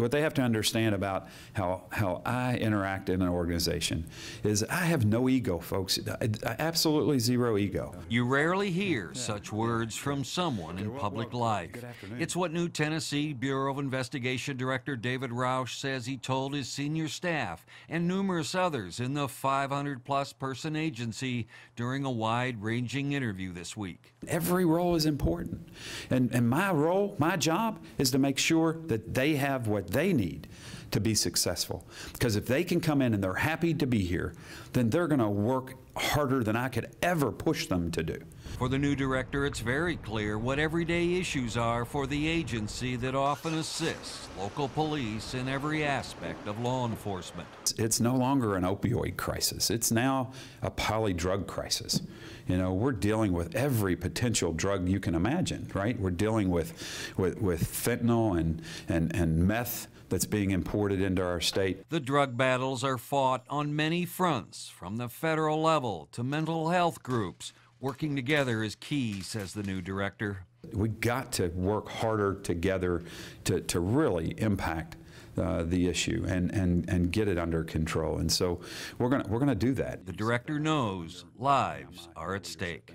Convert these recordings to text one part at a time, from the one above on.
What they have to understand about how, how I interact in an organization is I have no ego, folks. I, I absolutely zero ego. You rarely hear yeah. such words from someone in public life. It's what New Tennessee Bureau of Investigation Director David Rausch says he told his senior staff and numerous others in the 500 plus person agency during a wide ranging interview this week. Every role is important. And, and my role, my job, is to make sure that they have what they need to be successful. Because if they can come in and they're happy to be here, then they're going to work harder than I could ever push them to do. For the new director, it's very clear what everyday issues are for the agency that often assists local police in every aspect of law enforcement. It's no longer an opioid crisis. It's now a poly drug crisis. You know, we're dealing with every potential drug you can imagine, right? We're dealing with, with, with fentanyl and, and, and meth that's being imported into our state. The drug battles are fought on many fronts, from the federal level to mental health groups. Working together is key, says the new director. We got to work harder together to, to really impact uh, the issue and, and, and get it under control. And so we're going we're gonna do that. The director knows lives are at stake.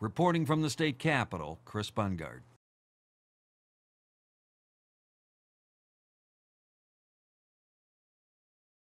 Reporting from the state capitol, Chris Bungard.